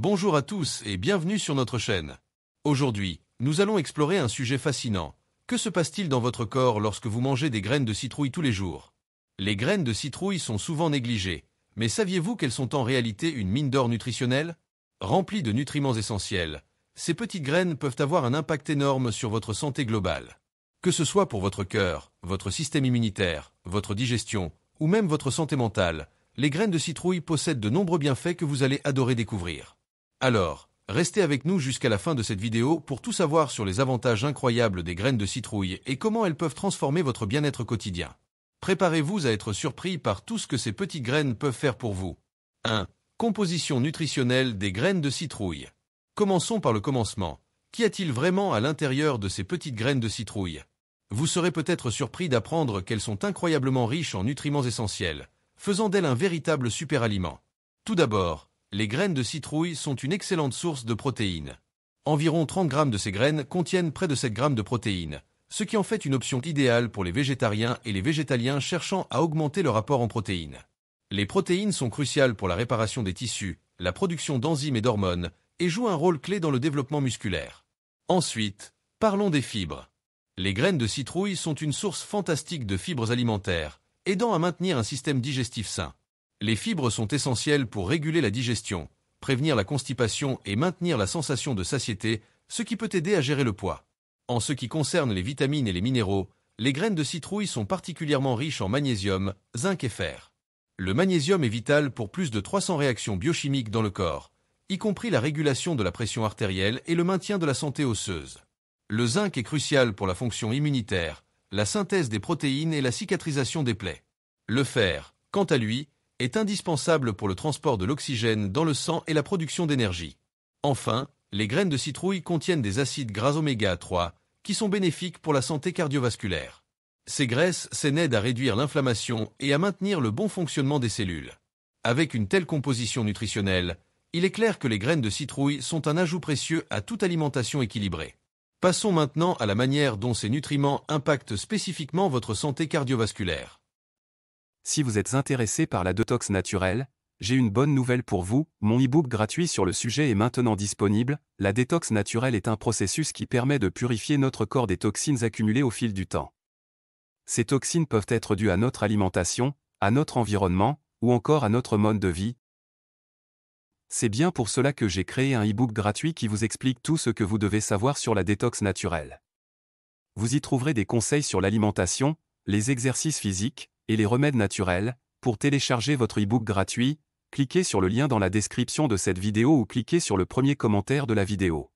Bonjour à tous et bienvenue sur notre chaîne. Aujourd'hui, nous allons explorer un sujet fascinant. Que se passe-t-il dans votre corps lorsque vous mangez des graines de citrouille tous les jours Les graines de citrouille sont souvent négligées, mais saviez-vous qu'elles sont en réalité une mine d'or nutritionnelle Remplies de nutriments essentiels, ces petites graines peuvent avoir un impact énorme sur votre santé globale. Que ce soit pour votre cœur, votre système immunitaire, votre digestion, ou même votre santé mentale, les graines de citrouille possèdent de nombreux bienfaits que vous allez adorer découvrir. Alors, restez avec nous jusqu'à la fin de cette vidéo pour tout savoir sur les avantages incroyables des graines de citrouille et comment elles peuvent transformer votre bien-être quotidien. Préparez-vous à être surpris par tout ce que ces petites graines peuvent faire pour vous. 1. Composition nutritionnelle des graines de citrouille. Commençons par le commencement. Qu'y a-t-il vraiment à l'intérieur de ces petites graines de citrouille Vous serez peut-être surpris d'apprendre qu'elles sont incroyablement riches en nutriments essentiels, faisant d'elles un véritable superaliment. Tout d'abord, les graines de citrouille sont une excellente source de protéines. Environ 30 grammes de ces graines contiennent près de 7 grammes de protéines, ce qui en fait une option idéale pour les végétariens et les végétaliens cherchant à augmenter leur apport en protéines. Les protéines sont cruciales pour la réparation des tissus, la production d'enzymes et d'hormones, et jouent un rôle clé dans le développement musculaire. Ensuite, parlons des fibres. Les graines de citrouille sont une source fantastique de fibres alimentaires, aidant à maintenir un système digestif sain. Les fibres sont essentielles pour réguler la digestion, prévenir la constipation et maintenir la sensation de satiété, ce qui peut aider à gérer le poids. En ce qui concerne les vitamines et les minéraux, les graines de citrouille sont particulièrement riches en magnésium, zinc et fer. Le magnésium est vital pour plus de 300 réactions biochimiques dans le corps, y compris la régulation de la pression artérielle et le maintien de la santé osseuse. Le zinc est crucial pour la fonction immunitaire, la synthèse des protéines et la cicatrisation des plaies. Le fer, quant à lui, est indispensable pour le transport de l'oxygène dans le sang et la production d'énergie. Enfin, les graines de citrouille contiennent des acides gras oméga 3 qui sont bénéfiques pour la santé cardiovasculaire. Ces graisses s'aident à réduire l'inflammation et à maintenir le bon fonctionnement des cellules. Avec une telle composition nutritionnelle, il est clair que les graines de citrouille sont un ajout précieux à toute alimentation équilibrée. Passons maintenant à la manière dont ces nutriments impactent spécifiquement votre santé cardiovasculaire. Si vous êtes intéressé par la détox naturelle, j'ai une bonne nouvelle pour vous, mon e-book gratuit sur le sujet est maintenant disponible, la détox naturelle est un processus qui permet de purifier notre corps des toxines accumulées au fil du temps. Ces toxines peuvent être dues à notre alimentation, à notre environnement, ou encore à notre mode de vie. C'est bien pour cela que j'ai créé un e-book gratuit qui vous explique tout ce que vous devez savoir sur la détox naturelle. Vous y trouverez des conseils sur l'alimentation, les exercices physiques, et les remèdes naturels. Pour télécharger votre e-book gratuit, cliquez sur le lien dans la description de cette vidéo ou cliquez sur le premier commentaire de la vidéo.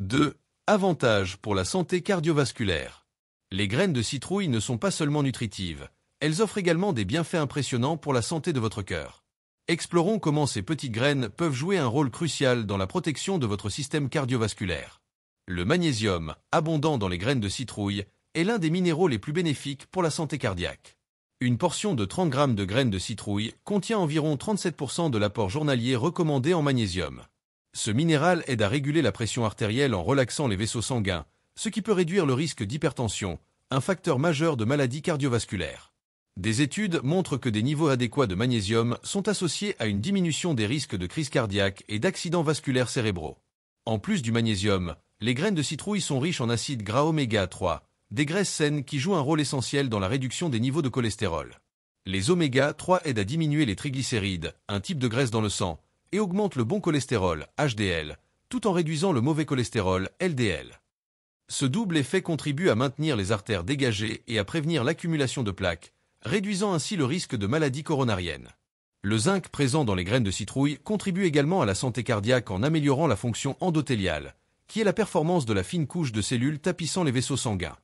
2. Avantages pour la santé cardiovasculaire. Les graines de citrouille ne sont pas seulement nutritives, elles offrent également des bienfaits impressionnants pour la santé de votre cœur. Explorons comment ces petites graines peuvent jouer un rôle crucial dans la protection de votre système cardiovasculaire. Le magnésium, abondant dans les graines de citrouille, est l'un des minéraux les plus bénéfiques pour la santé cardiaque. Une portion de 30 g de graines de citrouille contient environ 37% de l'apport journalier recommandé en magnésium. Ce minéral aide à réguler la pression artérielle en relaxant les vaisseaux sanguins, ce qui peut réduire le risque d'hypertension, un facteur majeur de maladies cardiovasculaires. Des études montrent que des niveaux adéquats de magnésium sont associés à une diminution des risques de crise cardiaque et d'accidents vasculaires cérébraux. En plus du magnésium, les graines de citrouille sont riches en acides gras oméga 3, des graisses saines qui jouent un rôle essentiel dans la réduction des niveaux de cholestérol. Les oméga 3 aident à diminuer les triglycérides, un type de graisse dans le sang, et augmentent le bon cholestérol, HDL, tout en réduisant le mauvais cholestérol, LDL. Ce double effet contribue à maintenir les artères dégagées et à prévenir l'accumulation de plaques, réduisant ainsi le risque de maladies coronariennes. Le zinc présent dans les graines de citrouille contribue également à la santé cardiaque en améliorant la fonction endothéliale, qui est la performance de la fine couche de cellules tapissant les vaisseaux sanguins.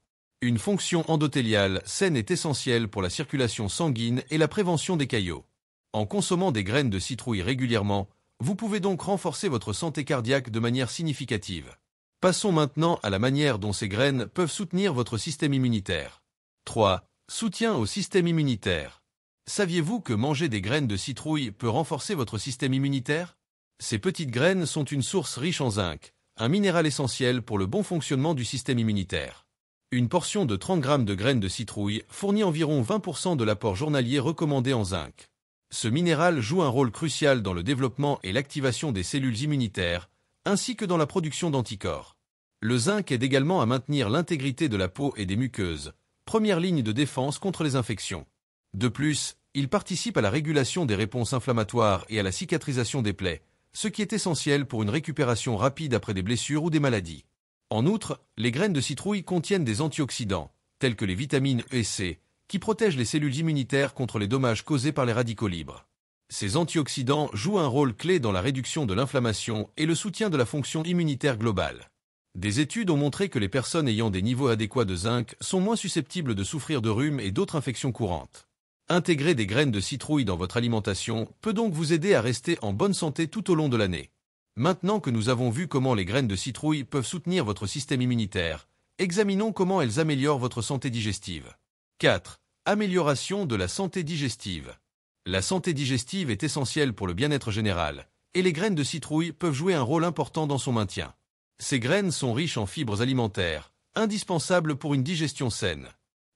Une fonction endothéliale saine est essentielle pour la circulation sanguine et la prévention des caillots. En consommant des graines de citrouille régulièrement, vous pouvez donc renforcer votre santé cardiaque de manière significative. Passons maintenant à la manière dont ces graines peuvent soutenir votre système immunitaire. 3. Soutien au système immunitaire. Saviez-vous que manger des graines de citrouille peut renforcer votre système immunitaire Ces petites graines sont une source riche en zinc, un minéral essentiel pour le bon fonctionnement du système immunitaire. Une portion de 30 g de graines de citrouille fournit environ 20% de l'apport journalier recommandé en zinc. Ce minéral joue un rôle crucial dans le développement et l'activation des cellules immunitaires, ainsi que dans la production d'anticorps. Le zinc aide également à maintenir l'intégrité de la peau et des muqueuses, première ligne de défense contre les infections. De plus, il participe à la régulation des réponses inflammatoires et à la cicatrisation des plaies, ce qui est essentiel pour une récupération rapide après des blessures ou des maladies. En outre, les graines de citrouille contiennent des antioxydants, tels que les vitamines E et C, qui protègent les cellules immunitaires contre les dommages causés par les radicaux libres. Ces antioxydants jouent un rôle clé dans la réduction de l'inflammation et le soutien de la fonction immunitaire globale. Des études ont montré que les personnes ayant des niveaux adéquats de zinc sont moins susceptibles de souffrir de rhumes et d'autres infections courantes. Intégrer des graines de citrouille dans votre alimentation peut donc vous aider à rester en bonne santé tout au long de l'année. Maintenant que nous avons vu comment les graines de citrouille peuvent soutenir votre système immunitaire, examinons comment elles améliorent votre santé digestive. 4. Amélioration de la santé digestive. La santé digestive est essentielle pour le bien-être général, et les graines de citrouille peuvent jouer un rôle important dans son maintien. Ces graines sont riches en fibres alimentaires, indispensables pour une digestion saine.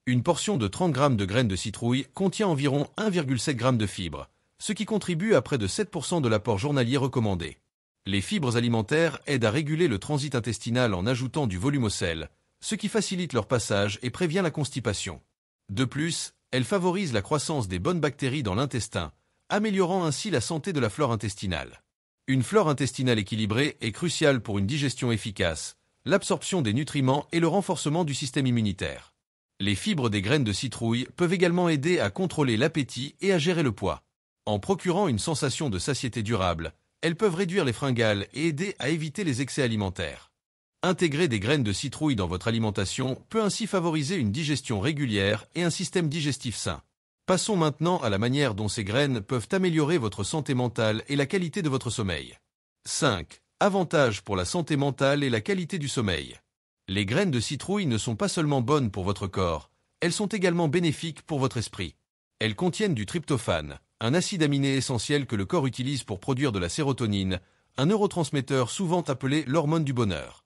Une portion de 30 g de graines de citrouille contient environ 1,7 g de fibres, ce qui contribue à près de 7% de l'apport journalier recommandé. Les fibres alimentaires aident à réguler le transit intestinal en ajoutant du volume au sel, ce qui facilite leur passage et prévient la constipation. De plus, elles favorisent la croissance des bonnes bactéries dans l'intestin, améliorant ainsi la santé de la flore intestinale. Une flore intestinale équilibrée est cruciale pour une digestion efficace, l'absorption des nutriments et le renforcement du système immunitaire. Les fibres des graines de citrouille peuvent également aider à contrôler l'appétit et à gérer le poids. En procurant une sensation de satiété durable, elles peuvent réduire les fringales et aider à éviter les excès alimentaires. Intégrer des graines de citrouille dans votre alimentation peut ainsi favoriser une digestion régulière et un système digestif sain. Passons maintenant à la manière dont ces graines peuvent améliorer votre santé mentale et la qualité de votre sommeil. 5. Avantages pour la santé mentale et la qualité du sommeil. Les graines de citrouille ne sont pas seulement bonnes pour votre corps, elles sont également bénéfiques pour votre esprit. Elles contiennent du tryptophane, un acide aminé essentiel que le corps utilise pour produire de la sérotonine, un neurotransmetteur souvent appelé l'hormone du bonheur.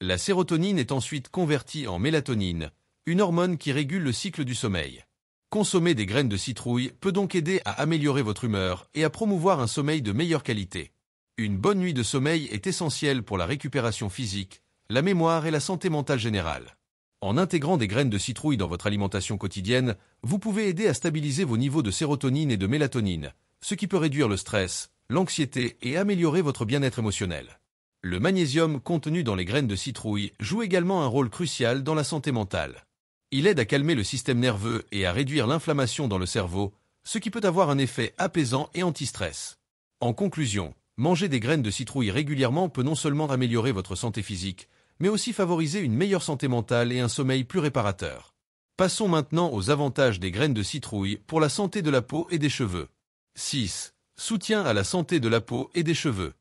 La sérotonine est ensuite convertie en mélatonine, une hormone qui régule le cycle du sommeil. Consommer des graines de citrouille peut donc aider à améliorer votre humeur et à promouvoir un sommeil de meilleure qualité. Une bonne nuit de sommeil est essentielle pour la récupération physique, la mémoire et la santé mentale générale. En intégrant des graines de citrouille dans votre alimentation quotidienne, vous pouvez aider à stabiliser vos niveaux de sérotonine et de mélatonine, ce qui peut réduire le stress, l'anxiété et améliorer votre bien-être émotionnel. Le magnésium contenu dans les graines de citrouille joue également un rôle crucial dans la santé mentale. Il aide à calmer le système nerveux et à réduire l'inflammation dans le cerveau, ce qui peut avoir un effet apaisant et anti-stress. En conclusion, manger des graines de citrouille régulièrement peut non seulement améliorer votre santé physique, mais aussi favoriser une meilleure santé mentale et un sommeil plus réparateur. Passons maintenant aux avantages des graines de citrouille pour la santé de la peau et des cheveux. 6. Soutien à la santé de la peau et des cheveux.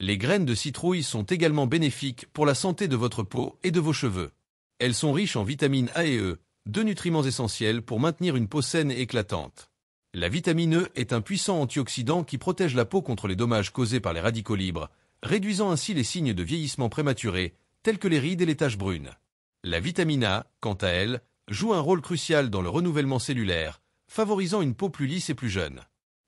Les graines de citrouille sont également bénéfiques pour la santé de votre peau et de vos cheveux. Elles sont riches en vitamines A et E, deux nutriments essentiels pour maintenir une peau saine et éclatante. La vitamine E est un puissant antioxydant qui protège la peau contre les dommages causés par les radicaux libres, réduisant ainsi les signes de vieillissement prématuré, telles que les rides et les taches brunes. La vitamine A, quant à elle, joue un rôle crucial dans le renouvellement cellulaire, favorisant une peau plus lisse et plus jeune.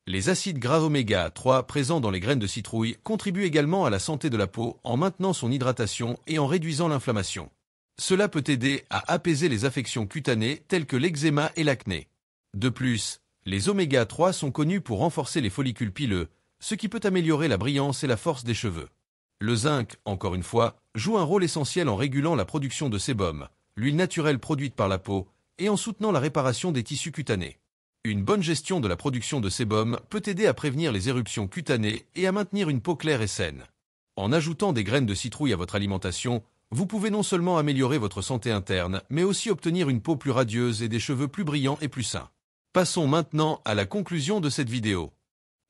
Les acides gras oméga 3 présents dans les graines de citrouille contribuent également à la santé de la peau en maintenant son hydratation et en réduisant l'inflammation. Cela peut aider à apaiser les affections cutanées telles que l'eczéma et l'acné. De plus, les oméga 3 sont connus pour renforcer les follicules pileux, ce qui peut améliorer la brillance et la force des cheveux. Le zinc, encore une fois, joue un rôle essentiel en régulant la production de sébum, l'huile naturelle produite par la peau, et en soutenant la réparation des tissus cutanés. Une bonne gestion de la production de sébum peut aider à prévenir les éruptions cutanées et à maintenir une peau claire et saine. En ajoutant des graines de citrouille à votre alimentation, vous pouvez non seulement améliorer votre santé interne, mais aussi obtenir une peau plus radieuse et des cheveux plus brillants et plus sains. Passons maintenant à la conclusion de cette vidéo.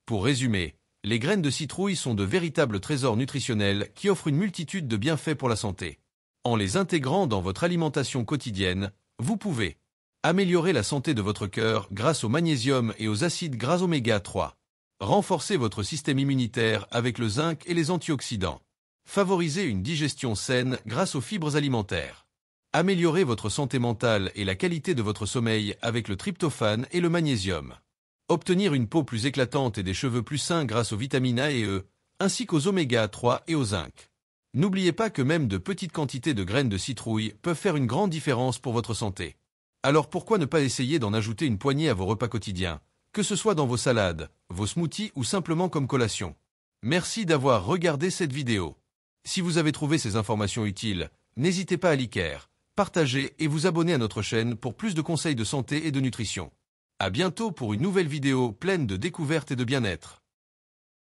Pour résumer, les graines de citrouille sont de véritables trésors nutritionnels qui offrent une multitude de bienfaits pour la santé. En les intégrant dans votre alimentation quotidienne, vous pouvez améliorer la santé de votre cœur grâce au magnésium et aux acides gras oméga 3, renforcer votre système immunitaire avec le zinc et les antioxydants, favoriser une digestion saine grâce aux fibres alimentaires, améliorer votre santé mentale et la qualité de votre sommeil avec le tryptophane et le magnésium obtenir une peau plus éclatante et des cheveux plus sains grâce aux vitamines A et E, ainsi qu'aux oméga 3 et au zinc. N'oubliez pas que même de petites quantités de graines de citrouille peuvent faire une grande différence pour votre santé. Alors pourquoi ne pas essayer d'en ajouter une poignée à vos repas quotidiens, que ce soit dans vos salades, vos smoothies ou simplement comme collation. Merci d'avoir regardé cette vidéo. Si vous avez trouvé ces informations utiles, n'hésitez pas à liker, partager et vous abonner à notre chaîne pour plus de conseils de santé et de nutrition. À bientôt pour une nouvelle vidéo pleine de découvertes et de bien-être.